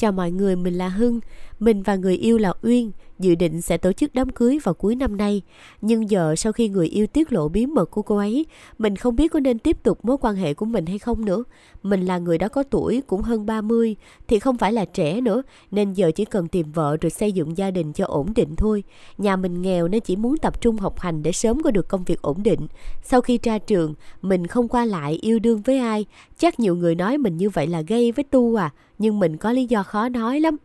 Chào mọi người, mình là Hưng. Mình và người yêu là Uyên dự định sẽ tổ chức đám cưới vào cuối năm nay. Nhưng giờ sau khi người yêu tiết lộ bí mật của cô ấy, mình không biết có nên tiếp tục mối quan hệ của mình hay không nữa. Mình là người đã có tuổi, cũng hơn 30, thì không phải là trẻ nữa, nên giờ chỉ cần tìm vợ rồi xây dựng gia đình cho ổn định thôi. Nhà mình nghèo nên chỉ muốn tập trung học hành để sớm có được công việc ổn định. Sau khi ra trường, mình không qua lại yêu đương với ai. Chắc nhiều người nói mình như vậy là gây với tu à nhưng mình có lý do khó nói lắm.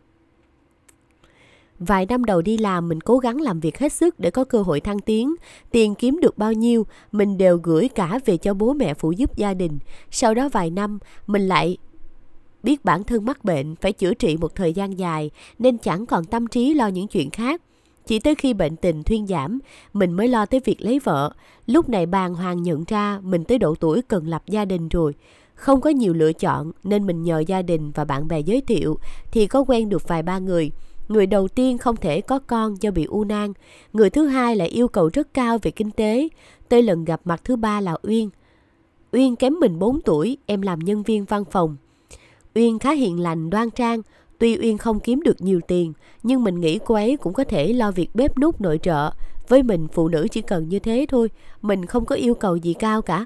Vài năm đầu đi làm mình cố gắng làm việc hết sức để có cơ hội thăng tiến, tiền kiếm được bao nhiêu mình đều gửi cả về cho bố mẹ phụ giúp gia đình. Sau đó vài năm mình lại biết bản thân mắc bệnh phải chữa trị một thời gian dài nên chẳng còn tâm trí lo những chuyện khác. Chỉ tới khi bệnh tình thuyên giảm, mình mới lo tới việc lấy vợ. Lúc này bàng hoàng nhận ra mình tới độ tuổi cần lập gia đình rồi. Không có nhiều lựa chọn nên mình nhờ gia đình và bạn bè giới thiệu thì có quen được vài ba người. Người đầu tiên không thể có con do bị u nang, người thứ hai lại yêu cầu rất cao về kinh tế. Tới lần gặp mặt thứ ba là Uyên. Uyên kém mình 4 tuổi, em làm nhân viên văn phòng. Uyên khá hiền lành, đoan trang, Tuy Uyên không kiếm được nhiều tiền, nhưng mình nghĩ cô ấy cũng có thể lo việc bếp nút nội trợ. Với mình, phụ nữ chỉ cần như thế thôi, mình không có yêu cầu gì cao cả.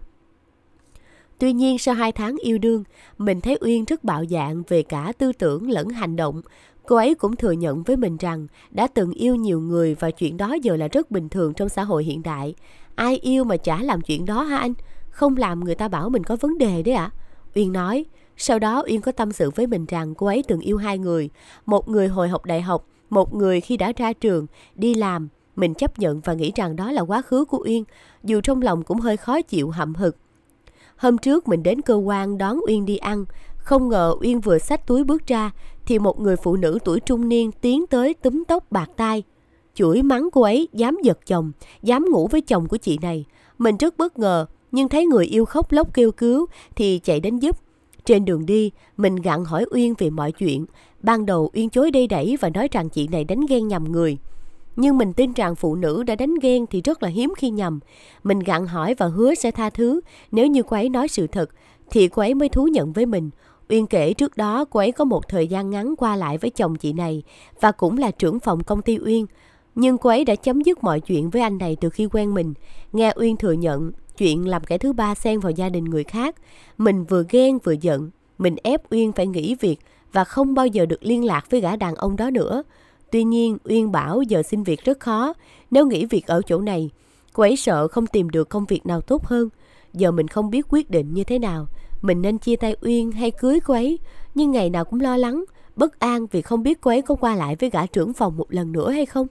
Tuy nhiên sau 2 tháng yêu đương, mình thấy Uyên rất bạo dạn về cả tư tưởng lẫn hành động. Cô ấy cũng thừa nhận với mình rằng đã từng yêu nhiều người và chuyện đó giờ là rất bình thường trong xã hội hiện đại. Ai yêu mà chả làm chuyện đó hả anh? Không làm người ta bảo mình có vấn đề đấy ạ. À? Uyên nói, sau đó Uyên có tâm sự với mình rằng cô ấy từng yêu hai người, một người hồi học đại học, một người khi đã ra trường, đi làm. Mình chấp nhận và nghĩ rằng đó là quá khứ của Uyên, dù trong lòng cũng hơi khó chịu hậm hực. Hôm trước mình đến cơ quan đón Uyên đi ăn, không ngờ Uyên vừa xách túi bước ra thì một người phụ nữ tuổi trung niên tiến tới túm tóc bạc tai. Chửi mắng cô ấy dám giật chồng, dám ngủ với chồng của chị này. Mình rất bất ngờ nhưng thấy người yêu khóc lóc kêu cứu thì chạy đến giúp. Trên đường đi, mình gặn hỏi Uyên về mọi chuyện. Ban đầu Uyên chối đây đẩy và nói rằng chị này đánh ghen nhầm người nhưng mình tin rằng phụ nữ đã đánh ghen thì rất là hiếm khi nhầm. Mình gặn hỏi và hứa sẽ tha thứ, nếu như cô ấy nói sự thật, thì cô ấy mới thú nhận với mình. Uyên kể trước đó cô ấy có một thời gian ngắn qua lại với chồng chị này và cũng là trưởng phòng công ty Uyên. Nhưng cô ấy đã chấm dứt mọi chuyện với anh này từ khi quen mình. Nghe Uyên thừa nhận chuyện làm kẻ thứ ba xen vào gia đình người khác. Mình vừa ghen vừa giận. Mình ép Uyên phải nghỉ việc và không bao giờ được liên lạc với gã đàn ông đó nữa. Tuy nhiên, Uyên bảo giờ xin việc rất khó, nếu nghỉ việc ở chỗ này, cô ấy sợ không tìm được công việc nào tốt hơn. Giờ mình không biết quyết định như thế nào, mình nên chia tay Uyên hay cưới cô ấy, nhưng ngày nào cũng lo lắng, bất an vì không biết cô ấy có qua lại với gã trưởng phòng một lần nữa hay không.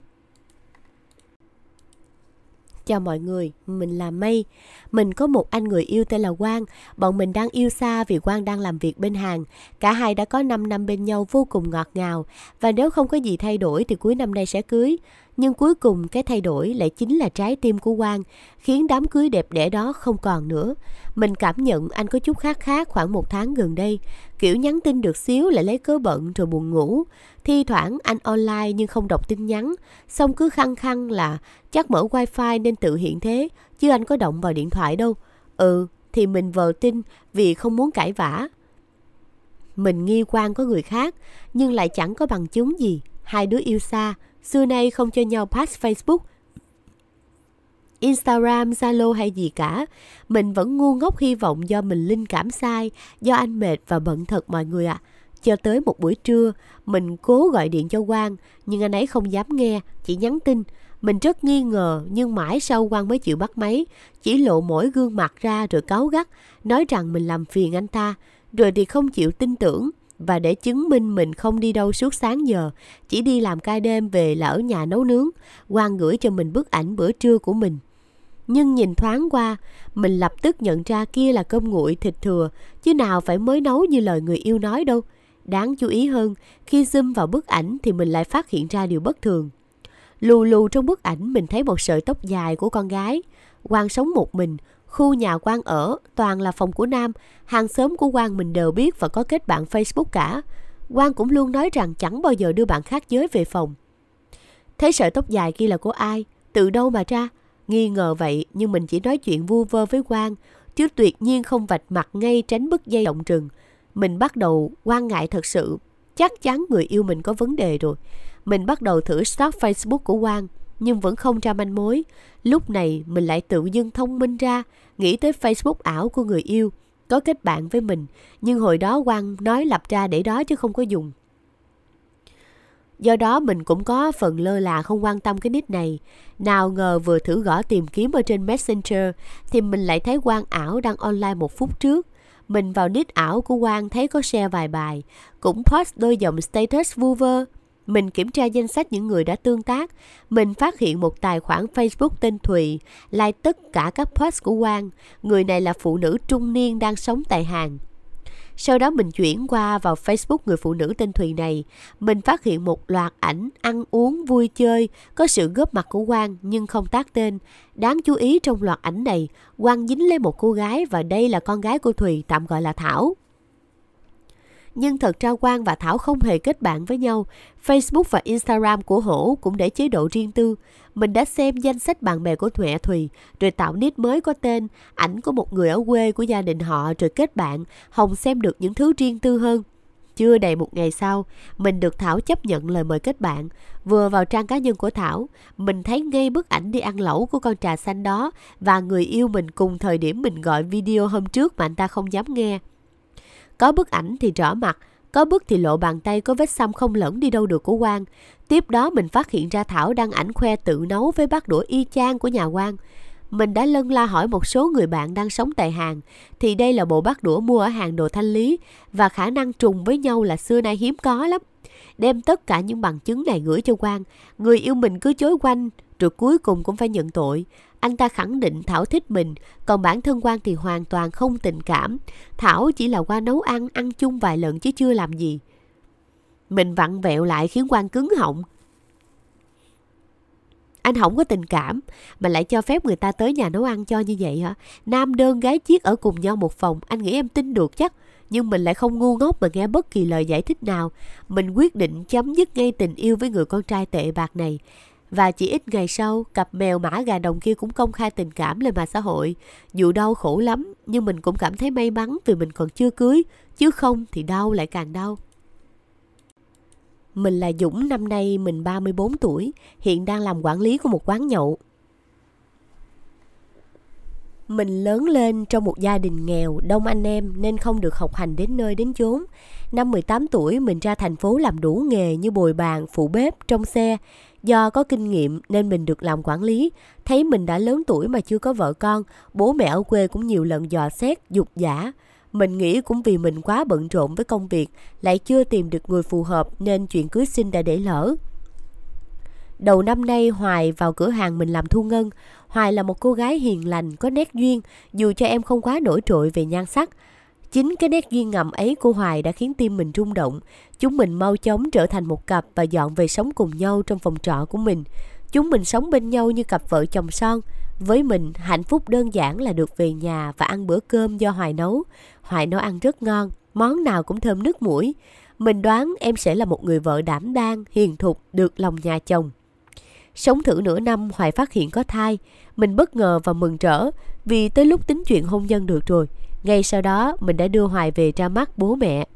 Chào mọi người, mình là Mây. Mình có một anh người yêu tên là Quang. Bọn mình đang yêu xa vì Quang đang làm việc bên hàng Cả hai đã có 5 năm bên nhau vô cùng ngọt ngào. Và nếu không có gì thay đổi thì cuối năm nay sẽ cưới. Nhưng cuối cùng cái thay đổi lại chính là trái tim của Quang, khiến đám cưới đẹp đẽ đó không còn nữa. Mình cảm nhận anh có chút khác khát khoảng một tháng gần đây, kiểu nhắn tin được xíu lại lấy cớ bận rồi buồn ngủ. Thi thoảng anh online nhưng không đọc tin nhắn, xong cứ khăng khăng là chắc mở wifi nên tự hiện thế, chứ anh có động vào điện thoại đâu. Ừ, thì mình vờ tin vì không muốn cãi vã. Mình nghi quan có người khác, nhưng lại chẳng có bằng chứng gì. Hai đứa yêu xa, xưa nay không cho nhau pass Facebook, Instagram, Zalo hay gì cả. Mình vẫn ngu ngốc hy vọng do mình linh cảm sai, do anh mệt và bận thật mọi người ạ. À. Cho tới một buổi trưa, mình cố gọi điện cho Quang, nhưng anh ấy không dám nghe, chỉ nhắn tin. Mình rất nghi ngờ, nhưng mãi sau Quang mới chịu bắt máy, chỉ lộ mỗi gương mặt ra rồi cáu gắt, nói rằng mình làm phiền anh ta, rồi thì không chịu tin tưởng và để chứng minh mình không đi đâu suốt sáng giờ, chỉ đi làm ca đêm về là ở nhà nấu nướng, Quang gửi cho mình bức ảnh bữa trưa của mình. Nhưng nhìn thoáng qua, mình lập tức nhận ra kia là cơm nguội thịt thừa, chứ nào phải mới nấu như lời người yêu nói đâu. Đáng chú ý hơn, khi zoom vào bức ảnh thì mình lại phát hiện ra điều bất thường. Lù lù trong bức ảnh mình thấy một sợi tóc dài của con gái. Quang sống một mình, Khu nhà quan ở toàn là phòng của Nam, hàng xóm của quan mình đều biết và có kết bạn Facebook cả. Quan cũng luôn nói rằng chẳng bao giờ đưa bạn khác giới về phòng. Thấy sợi tóc dài kia là của ai, từ đâu mà ra? Nghi ngờ vậy nhưng mình chỉ nói chuyện vu vơ với quan. chứ tuyệt nhiên không vạch mặt ngay tránh bức dây động rừng. Mình bắt đầu quan ngại thật sự, chắc chắn người yêu mình có vấn đề rồi. Mình bắt đầu thử stalk Facebook của quan nhưng vẫn không ra manh mối. Lúc này mình lại tự dưng thông minh ra, nghĩ tới Facebook ảo của người yêu, có kết bạn với mình, nhưng hồi đó Quang nói lập ra để đó chứ không có dùng. Do đó mình cũng có phần lơ là không quan tâm cái nick này. Nào ngờ vừa thử gõ tìm kiếm ở trên Messenger thì mình lại thấy Quang ảo đang online một phút trước. Mình vào nick ảo của Quang thấy có share vài bài, cũng post đôi dòng status vu vơ mình kiểm tra danh sách những người đã tương tác. Mình phát hiện một tài khoản Facebook tên Thùy, like tất cả các post của Quang. Người này là phụ nữ trung niên đang sống tại Hàn. Sau đó mình chuyển qua vào Facebook người phụ nữ tên Thùy này. Mình phát hiện một loạt ảnh ăn uống vui chơi, có sự góp mặt của Quang nhưng không tác tên. Đáng chú ý trong loạt ảnh này, Quang dính lấy một cô gái và đây là con gái của Thùy tạm gọi là Thảo nhưng thật ra Quang và Thảo không hề kết bạn với nhau. Facebook và Instagram của Hổ cũng để chế độ riêng tư. Mình đã xem danh sách bạn bè của Thuệ Thùy, rồi tạo nick mới có tên, ảnh của một người ở quê của gia đình họ rồi kết bạn. Hồng xem được những thứ riêng tư hơn. Chưa đầy một ngày sau, mình được Thảo chấp nhận lời mời kết bạn. Vừa vào trang cá nhân của Thảo, mình thấy ngay bức ảnh đi ăn lẩu của con trà xanh đó và người yêu mình cùng thời điểm mình gọi video hôm trước mà anh ta không dám nghe. Có bức ảnh thì rõ mặt, có bức thì lộ bàn tay có vết xăm không lẫn đi đâu được của Quang. Tiếp đó mình phát hiện ra Thảo đăng ảnh khoe tự nấu với bát đũa y chang của nhà Quang. Mình đã lân la hỏi một số người bạn đang sống tại hàng, thì đây là bộ bát đũa mua ở hàng đồ thanh lý và khả năng trùng với nhau là xưa nay hiếm có lắm. Đem tất cả những bằng chứng này gửi cho Quang, người yêu mình cứ chối quanh rồi cuối cùng cũng phải nhận tội. Anh ta khẳng định Thảo thích mình, còn bản thân quan thì hoàn toàn không tình cảm. Thảo chỉ là qua nấu ăn, ăn chung vài lần chứ chưa làm gì. Mình vặn vẹo lại khiến quan cứng họng. Anh không có tình cảm mà lại cho phép người ta tới nhà nấu ăn cho như vậy hả? Nam đơn gái chiếc ở cùng nhau một phòng, anh nghĩ em tin được chắc. Nhưng mình lại không ngu ngốc mà nghe bất kỳ lời giải thích nào. Mình quyết định chấm dứt ngay tình yêu với người con trai tệ bạc này. Và chỉ ít ngày sau, cặp mèo mã gà đồng kia cũng công khai tình cảm lên mạng xã hội. Dù đau khổ lắm, nhưng mình cũng cảm thấy may mắn vì mình còn chưa cưới, chứ không thì đau lại càng đau. Mình là Dũng, năm nay mình 34 tuổi, hiện đang làm quản lý của một quán nhậu. Mình lớn lên trong một gia đình nghèo, đông anh em nên không được học hành đến nơi đến chốn. Năm 18 tuổi mình ra thành phố làm đủ nghề như bồi bàn, phụ bếp, trong xe. Do có kinh nghiệm nên mình được làm quản lý, thấy mình đã lớn tuổi mà chưa có vợ con, bố mẹ ở quê cũng nhiều lần dò xét, dục giả. Mình nghĩ cũng vì mình quá bận rộn với công việc, lại chưa tìm được người phù hợp nên chuyện cưới xin đã để lỡ. Đầu năm nay Hoài vào cửa hàng mình làm thu ngân. Hoài là một cô gái hiền lành, có nét duyên, dù cho em không quá nổi trội về nhan sắc. Chính cái nét nghiêng ngầm ấy của Hoài đã khiến tim mình rung động. Chúng mình mau chóng trở thành một cặp và dọn về sống cùng nhau trong phòng trọ của mình. Chúng mình sống bên nhau như cặp vợ chồng son. Với mình, hạnh phúc đơn giản là được về nhà và ăn bữa cơm do Hoài nấu. Hoài nấu ăn rất ngon, món nào cũng thơm nước mũi. Mình đoán em sẽ là một người vợ đảm đang, hiền thục, được lòng nhà chồng. Sống thử nửa năm Hoài phát hiện có thai. Mình bất ngờ và mừng rỡ vì tới lúc tính chuyện hôn nhân được rồi. Ngay sau đó mình đã đưa Hoài về ra mắt bố mẹ.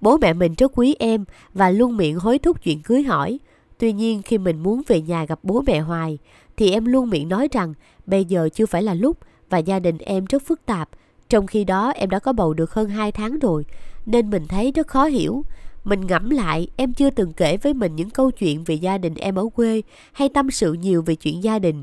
Bố mẹ mình rất quý em và luôn miệng hối thúc chuyện cưới hỏi. Tuy nhiên khi mình muốn về nhà gặp bố mẹ Hoài thì em luôn miệng nói rằng bây giờ chưa phải là lúc và gia đình em rất phức tạp. Trong khi đó em đã có bầu được hơn 2 tháng rồi nên mình thấy rất khó hiểu. Mình ngẫm lại, em chưa từng kể với mình những câu chuyện về gia đình em ở quê hay tâm sự nhiều về chuyện gia đình.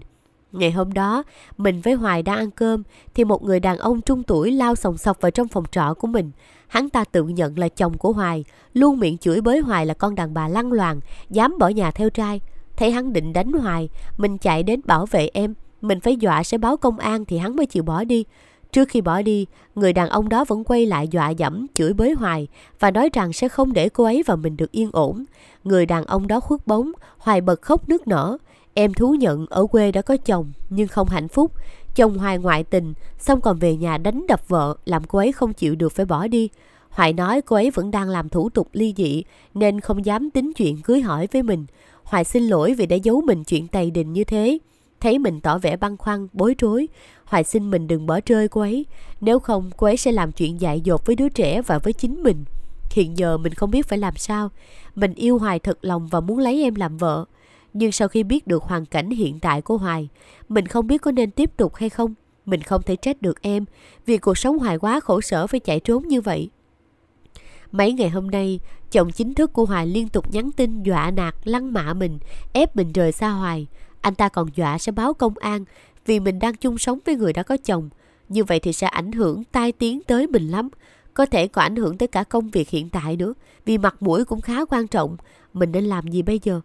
Ngày hôm đó, mình với Hoài đang ăn cơm thì một người đàn ông trung tuổi lao sòng sọc vào trong phòng trọ của mình. Hắn ta tự nhận là chồng của Hoài, luôn miệng chửi bới Hoài là con đàn bà lăng loàn, dám bỏ nhà theo trai. Thấy hắn định đánh Hoài, mình chạy đến bảo vệ em. Mình phải dọa sẽ báo công an thì hắn mới chịu bỏ đi. Trước khi bỏ đi, người đàn ông đó vẫn quay lại dọa dẫm, chửi bới hoài và nói rằng sẽ không để cô ấy và mình được yên ổn. Người đàn ông đó khuất bóng, hoài bật khóc nước nở. Em thú nhận ở quê đã có chồng nhưng không hạnh phúc, chồng Hoài ngoại tình, xong còn về nhà đánh đập vợ làm cô ấy không chịu được phải bỏ đi. Hoài nói cô ấy vẫn đang làm thủ tục ly dị nên không dám tính chuyện cưới hỏi với mình. Hoài xin lỗi vì đã giấu mình chuyện tày đình như thế. Thấy mình tỏ vẻ băn khoăn, bối rối, Hoài xin mình đừng bỏ rơi cô ấy. Nếu không, cô ấy sẽ làm chuyện dại dột với đứa trẻ và với chính mình. Hiện giờ mình không biết phải làm sao. Mình yêu Hoài thật lòng và muốn lấy em làm vợ. Nhưng sau khi biết được hoàn cảnh hiện tại của Hoài, mình không biết có nên tiếp tục hay không. Mình không thể trách được em vì cuộc sống Hoài quá khổ sở phải chạy trốn như vậy. Mấy ngày hôm nay, chồng chính thức của Hoài liên tục nhắn tin dọa nạt, lăng mạ mình, ép mình rời xa Hoài. Anh ta còn dọa sẽ báo công an vì mình đang chung sống với người đã có chồng. Như vậy thì sẽ ảnh hưởng tai tiếng tới mình lắm. Có thể còn ảnh hưởng tới cả công việc hiện tại nữa. Vì mặt mũi cũng khá quan trọng. Mình nên làm gì bây giờ?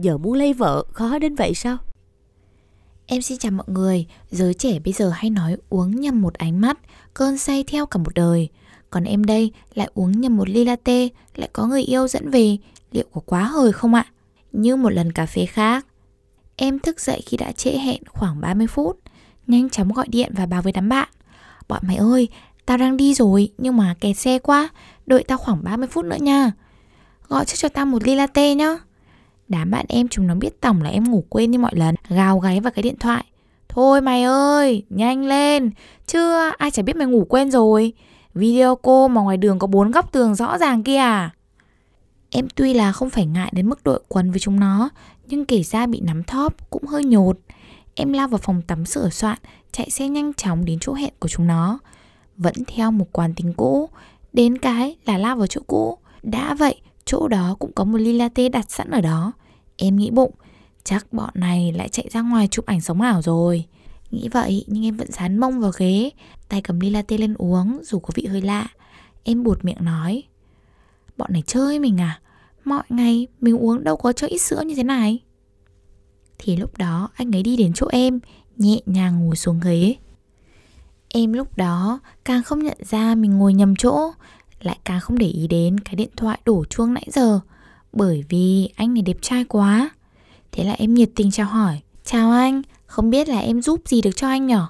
giờ muốn lấy vợ khó đến vậy sao? Em xin chào mọi người, giới trẻ bây giờ hay nói uống nhầm một ánh mắt, cơn say theo cả một đời. Còn em đây lại uống nhầm một ly latte, lại có người yêu dẫn về, liệu có quá hời không ạ? Như một lần cà phê khác. Em thức dậy khi đã trễ hẹn khoảng 30 phút, nhanh chóng gọi điện và báo với đám bạn. Bọn mày ơi, tao đang đi rồi nhưng mà kẹt xe quá, đợi tao khoảng 30 phút nữa nha. Gọi trước cho tao một ly latte nhá. Đám bạn em chúng nó biết tổng là em ngủ quên như mọi lần Gào gáy vào cái điện thoại Thôi mày ơi, nhanh lên Chưa, ai chả biết mày ngủ quên rồi Video cô mà ngoài đường có bốn góc tường rõ ràng kia à Em tuy là không phải ngại đến mức đội quần với chúng nó Nhưng kể ra bị nắm thóp cũng hơi nhột Em lao vào phòng tắm sửa soạn Chạy xe nhanh chóng đến chỗ hẹn của chúng nó Vẫn theo một quán tính cũ Đến cái là lao vào chỗ cũ Đã vậy chỗ đó cũng có một ly latte đặt sẵn ở đó. Em nghĩ bụng, chắc bọn này lại chạy ra ngoài chụp ảnh sống ảo rồi. Nghĩ vậy nhưng em vẫn dán mông vào ghế, tay cầm ly latte lên uống dù có vị hơi lạ. Em buột miệng nói, bọn này chơi mình à? Mọi ngày mình uống đâu có cho ít sữa như thế này. Thì lúc đó anh ấy đi đến chỗ em, nhẹ nhàng ngồi xuống ghế. Em lúc đó càng không nhận ra mình ngồi nhầm chỗ lại càng không để ý đến cái điện thoại đổ chuông nãy giờ Bởi vì anh này đẹp trai quá Thế là em nhiệt tình chào hỏi Chào anh, không biết là em giúp gì được cho anh nhở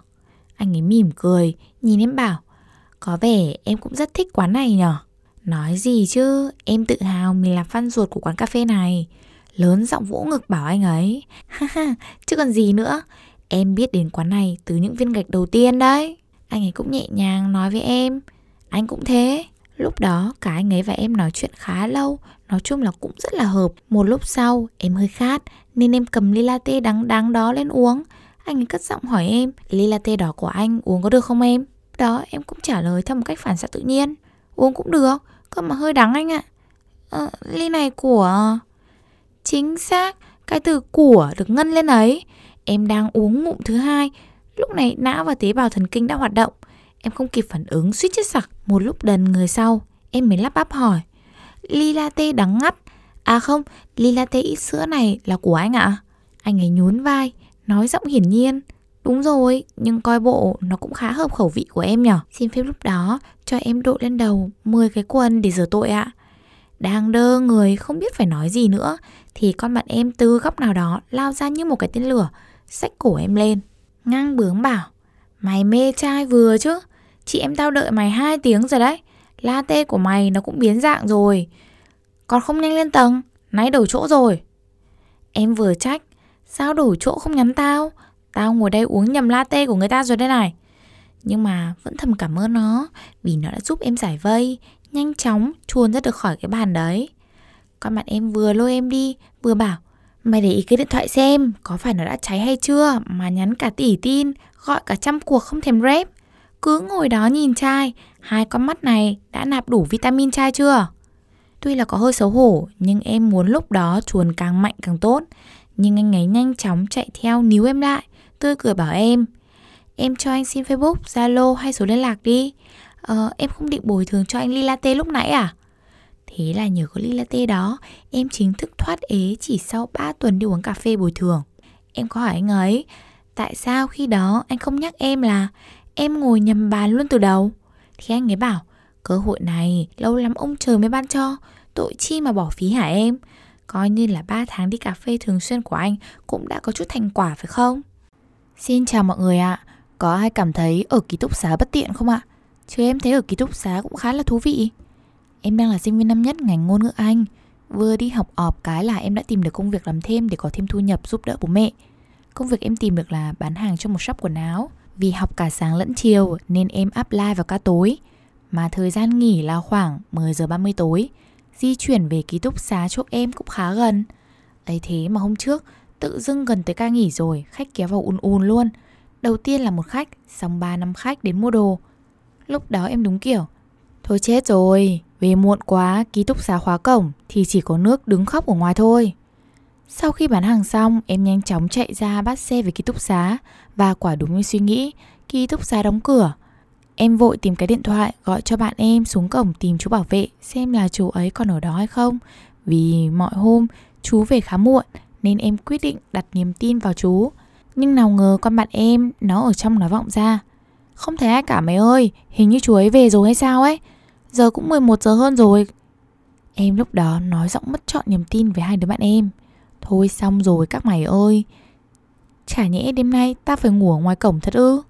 Anh ấy mỉm cười, nhìn em bảo Có vẻ em cũng rất thích quán này nhở Nói gì chứ, em tự hào mình là fan ruột của quán cà phê này Lớn giọng vỗ ngực bảo anh ấy Ha ha, chứ còn gì nữa Em biết đến quán này từ những viên gạch đầu tiên đấy Anh ấy cũng nhẹ nhàng nói với em Anh cũng thế Lúc đó cả anh ấy và em nói chuyện khá lâu Nói chung là cũng rất là hợp Một lúc sau em hơi khát Nên em cầm ly latte đắng đắng đó lên uống Anh ấy cất giọng hỏi em Ly latte đỏ của anh uống có được không em Đó em cũng trả lời theo một cách phản xạ tự nhiên Uống cũng được Cơ mà hơi đắng anh ạ à, Ly này của... Chính xác Cái từ của được ngân lên ấy Em đang uống ngụm thứ hai Lúc này não và tế bào thần kinh đã hoạt động Em không kịp phản ứng suýt chết sặc Một lúc đần người sau Em mới lắp bắp hỏi Ly latte đắng ngắt À không, ly latte ít sữa này là của anh ạ à? Anh ấy nhún vai Nói giọng hiển nhiên Đúng rồi, nhưng coi bộ nó cũng khá hợp khẩu vị của em nhở Xin phép lúc đó cho em đội lên đầu 10 cái quần để rửa tội ạ à. Đang đơ người không biết phải nói gì nữa Thì con bạn em từ góc nào đó lao ra như một cái tên lửa Xách cổ em lên Ngang bướng bảo Mày mê trai vừa chứ Chị em tao đợi mày 2 tiếng rồi đấy Latte của mày nó cũng biến dạng rồi Còn không nhanh lên tầng Nãy đổ chỗ rồi Em vừa trách Sao đổ chỗ không nhắn tao Tao ngồi đây uống nhầm latte của người ta rồi đây này Nhưng mà vẫn thầm cảm ơn nó Vì nó đã giúp em giải vây Nhanh chóng chuồn ra được khỏi cái bàn đấy Con bạn em vừa lôi em đi Vừa bảo Mày để ý cái điện thoại xem Có phải nó đã cháy hay chưa Mà nhắn cả tỷ tin Gọi cả trăm cuộc không thèm rep cứ ngồi đó nhìn trai, hai con mắt này đã nạp đủ vitamin trai chưa? Tuy là có hơi xấu hổ, nhưng em muốn lúc đó chuồn càng mạnh càng tốt. Nhưng anh ấy nhanh chóng chạy theo níu em lại, tươi cười bảo em. Em cho anh xin Facebook, Zalo hay số liên lạc đi. Ờ, em không định bồi thường cho anh ly latte lúc nãy à? Thế là nhờ có ly latte đó, em chính thức thoát ế chỉ sau 3 tuần đi uống cà phê bồi thường. Em có hỏi anh ấy, tại sao khi đó anh không nhắc em là Em ngồi nhầm bàn luôn từ đầu Thì anh ấy bảo Cơ hội này lâu lắm ông trời mới ban cho Tội chi mà bỏ phí hả em Coi như là 3 tháng đi cà phê thường xuyên của anh Cũng đã có chút thành quả phải không Xin chào mọi người ạ à. Có ai cảm thấy ở ký túc xá bất tiện không ạ à? Chứ em thấy ở ký túc xá cũng khá là thú vị Em đang là sinh viên năm nhất ngành ngôn ngữ Anh Vừa đi học ọp cái là em đã tìm được công việc làm thêm để có thêm thu nhập giúp đỡ bố mẹ Công việc em tìm được là bán hàng cho một shop quần áo vì học cả sáng lẫn chiều nên em apply vào ca tối Mà thời gian nghỉ là khoảng 10 giờ 30 tối Di chuyển về ký túc xá chỗ em cũng khá gần ấy thế mà hôm trước Tự dưng gần tới ca nghỉ rồi Khách kéo vào un un luôn Đầu tiên là một khách Xong 3 năm khách đến mua đồ Lúc đó em đúng kiểu Thôi chết rồi Về muộn quá Ký túc xá khóa cổng Thì chỉ có nước đứng khóc ở ngoài thôi sau khi bán hàng xong, em nhanh chóng chạy ra bắt xe về ký túc xá và quả đúng như suy nghĩ, ký túc xá đóng cửa. Em vội tìm cái điện thoại gọi cho bạn em xuống cổng tìm chú bảo vệ xem là chú ấy còn ở đó hay không. Vì mọi hôm chú về khá muộn nên em quyết định đặt niềm tin vào chú. Nhưng nào ngờ con bạn em nó ở trong nói vọng ra. Không thấy ai cả mày ơi, hình như chú ấy về rồi hay sao ấy. Giờ cũng 11 giờ hơn rồi. Em lúc đó nói giọng mất trọn niềm tin với hai đứa bạn em. Thôi xong rồi các mày ơi Chả nhẽ đêm nay ta phải ngủ ở ngoài cổng thật ư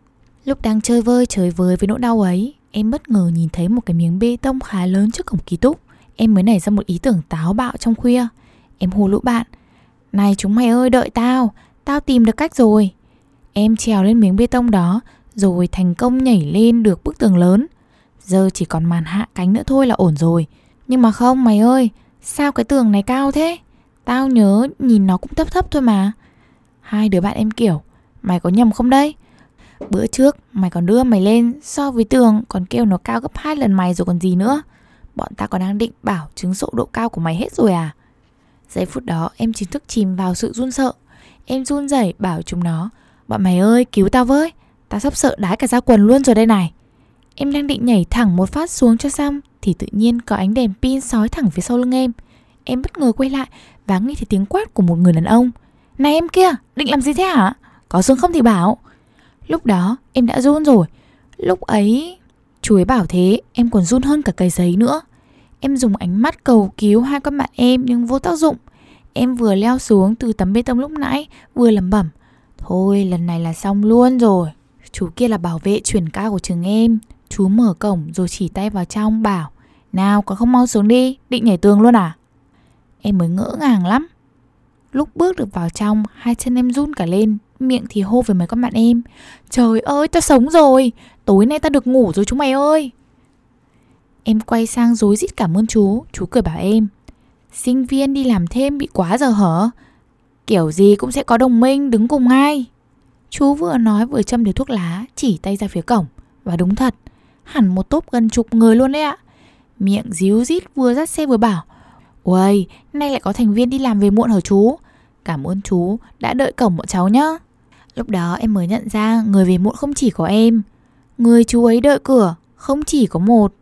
Lúc đang chơi vơi chơi vơi với nỗi đau ấy Em bất ngờ nhìn thấy một cái miếng bê tông khá lớn trước cổng ký túc Em mới nảy ra một ý tưởng táo bạo trong khuya Em hô lũ bạn Này chúng mày ơi đợi tao Tao tìm được cách rồi Em trèo lên miếng bê tông đó Rồi thành công nhảy lên được bức tường lớn Giờ chỉ còn màn hạ cánh nữa thôi là ổn rồi Nhưng mà không mày ơi Sao cái tường này cao thế Tao nhớ nhìn nó cũng thấp thấp thôi mà Hai đứa bạn em kiểu Mày có nhầm không đấy Bữa trước mày còn đưa mày lên so với tường Còn kêu nó cao gấp hai lần mày rồi còn gì nữa Bọn ta còn đang định bảo chứng sộ độ cao của mày hết rồi à Giây phút đó em chính thức chìm vào sự run sợ Em run rẩy bảo chúng nó Bọn mày ơi cứu tao với Tao sắp sợ đái cả da quần luôn rồi đây này Em đang định nhảy thẳng một phát xuống cho xong Thì tự nhiên có ánh đèn pin sói thẳng phía sau lưng em Em bất ngờ quay lại và nghe thấy tiếng quát của một người đàn ông. Này em kia, định làm gì thế hả? Có xương không thì bảo. Lúc đó em đã run rồi. Lúc ấy... Chú ấy bảo thế, em còn run hơn cả cây giấy nữa. Em dùng ánh mắt cầu cứu hai con bạn em nhưng vô tác dụng. Em vừa leo xuống từ tấm bê tông lúc nãy, vừa lẩm bẩm. Thôi lần này là xong luôn rồi. Chú kia là bảo vệ chuyển ca của trường em. Chú mở cổng rồi chỉ tay vào trong bảo. Nào có không mau xuống đi, định nhảy tường luôn à? em mới ngỡ ngàng lắm. Lúc bước được vào trong, hai chân em run cả lên, miệng thì hô với mấy con bạn em. Trời ơi, tao sống rồi, tối nay tao được ngủ rồi chúng mày ơi. Em quay sang dối rít cảm ơn chú, chú cười bảo em. Sinh viên đi làm thêm bị quá giờ hở, kiểu gì cũng sẽ có đồng minh đứng cùng ai. Chú vừa nói vừa châm điếu thuốc lá, chỉ tay ra phía cổng. Và đúng thật, hẳn một tốp gần chục người luôn đấy ạ. Miệng díu rít vừa dắt xe vừa bảo Uầy, nay lại có thành viên đi làm về muộn hả chú? Cảm ơn chú đã đợi cổng bọn cháu nhá. Lúc đó em mới nhận ra người về muộn không chỉ có em. Người chú ấy đợi cửa, không chỉ có một.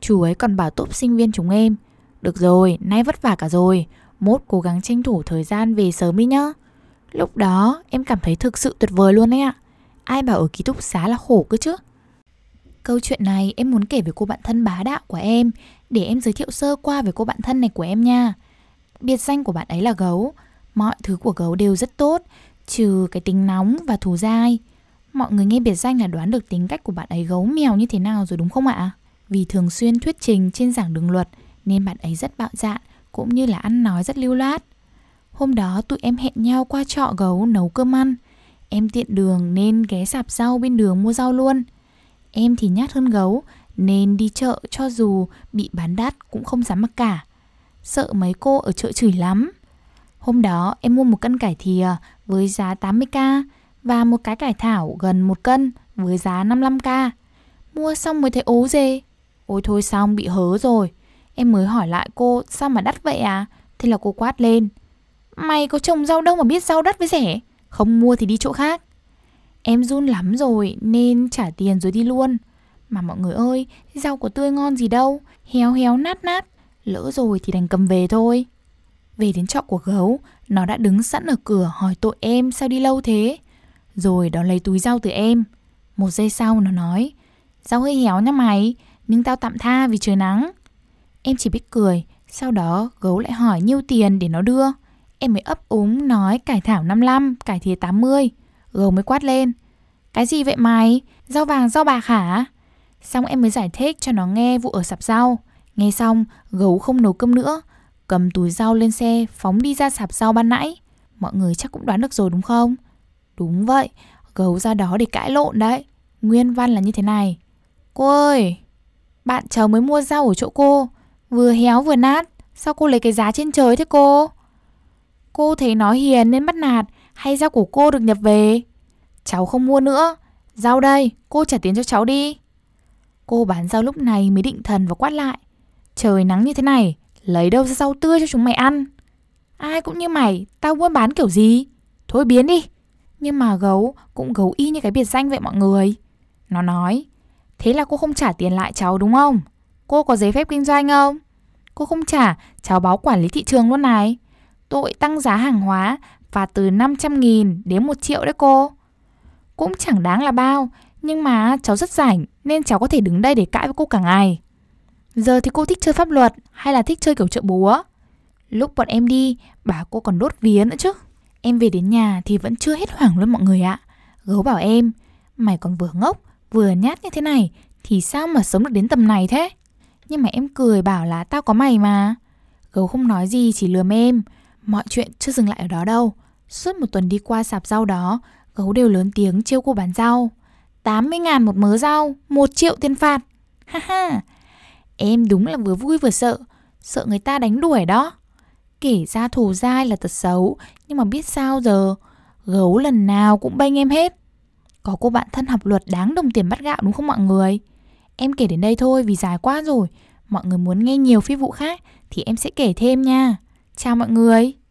Chú ấy còn bảo tốp sinh viên chúng em. Được rồi, nay vất vả cả rồi. Mốt cố gắng tranh thủ thời gian về sớm đi nhá. Lúc đó em cảm thấy thực sự tuyệt vời luôn ấy ạ. Ai bảo ở ký túc xá là khổ cơ chứ. Câu chuyện này em muốn kể về cô bạn thân bá đạo của em Để em giới thiệu sơ qua về cô bạn thân này của em nha Biệt danh của bạn ấy là gấu Mọi thứ của gấu đều rất tốt Trừ cái tính nóng và thù dai Mọi người nghe biệt danh là đoán được tính cách của bạn ấy gấu mèo như thế nào rồi đúng không ạ? Vì thường xuyên thuyết trình trên giảng đường luật Nên bạn ấy rất bạo dạn Cũng như là ăn nói rất lưu loát Hôm đó tụi em hẹn nhau qua trọ gấu nấu cơm ăn Em tiện đường nên ghé sạp rau bên đường mua rau luôn Em thì nhát hơn gấu Nên đi chợ cho dù bị bán đắt cũng không dám mặc cả Sợ mấy cô ở chợ chửi lắm Hôm đó em mua một cân cải thìa với giá 80k Và một cái cải thảo gần một cân với giá 55k Mua xong mới thấy ố dê Ôi thôi xong bị hớ rồi Em mới hỏi lại cô sao mà đắt vậy à Thế là cô quát lên Mày có trồng rau đâu mà biết rau đắt với rẻ Không mua thì đi chỗ khác Em run lắm rồi nên trả tiền rồi đi luôn Mà mọi người ơi, rau của tươi ngon gì đâu Héo héo nát nát Lỡ rồi thì đành cầm về thôi Về đến trọ của gấu Nó đã đứng sẵn ở cửa hỏi tội em sao đi lâu thế Rồi đó lấy túi rau từ em Một giây sau nó nói Rau hơi héo nha mày Nhưng tao tạm tha vì trời nắng Em chỉ biết cười Sau đó gấu lại hỏi nhiêu tiền để nó đưa Em mới ấp úng nói cải thảo 55, cải thìa 80 Gấu mới quát lên Cái gì vậy mày? Rau vàng rau bạc hả? Xong em mới giải thích cho nó nghe vụ ở sạp rau Nghe xong gấu không nấu cơm nữa Cầm túi rau lên xe phóng đi ra sạp rau ban nãy Mọi người chắc cũng đoán được rồi đúng không? Đúng vậy, gấu ra đó để cãi lộn đấy Nguyên văn là như thế này Cô ơi, bạn cháu mới mua rau ở chỗ cô Vừa héo vừa nát Sao cô lấy cái giá trên trời thế cô? Cô thấy nó hiền nên bắt nạt hay rau của cô được nhập về? Cháu không mua nữa. Rau đây, cô trả tiền cho cháu đi. Cô bán rau lúc này mới định thần và quát lại. Trời nắng như thế này, lấy đâu ra rau tươi cho chúng mày ăn? Ai cũng như mày, tao buôn bán kiểu gì? Thôi biến đi. Nhưng mà gấu cũng gấu y như cái biệt danh vậy mọi người. Nó nói, thế là cô không trả tiền lại cháu đúng không? Cô có giấy phép kinh doanh không? Cô không trả, cháu báo quản lý thị trường luôn này. Tội tăng giá hàng hóa phạt từ 500 nghìn đến 1 triệu đấy cô. Cũng chẳng đáng là bao, nhưng mà cháu rất rảnh nên cháu có thể đứng đây để cãi với cô cả ngày. Giờ thì cô thích chơi pháp luật hay là thích chơi kiểu trợ búa? Lúc bọn em đi, bà cô còn đốt vía nữa chứ. Em về đến nhà thì vẫn chưa hết hoảng luôn mọi người ạ. Gấu bảo em, mày còn vừa ngốc, vừa nhát như thế này thì sao mà sống được đến tầm này thế? Nhưng mà em cười bảo là tao có mày mà. Gấu không nói gì chỉ lừa em. Mọi chuyện chưa dừng lại ở đó đâu. Suốt một tuần đi qua sạp rau đó, gấu đều lớn tiếng trêu cô bán rau. 80 ngàn một mớ rau, 1 triệu tiền phạt. Ha ha, em đúng là vừa vui vừa sợ, sợ người ta đánh đuổi đó. Kể ra thù dai là tật xấu, nhưng mà biết sao giờ, gấu lần nào cũng bênh em hết. Có cô bạn thân học luật đáng đồng tiền bắt gạo đúng không mọi người? Em kể đến đây thôi vì dài quá rồi, mọi người muốn nghe nhiều phi vụ khác thì em sẽ kể thêm nha. Chào mọi người!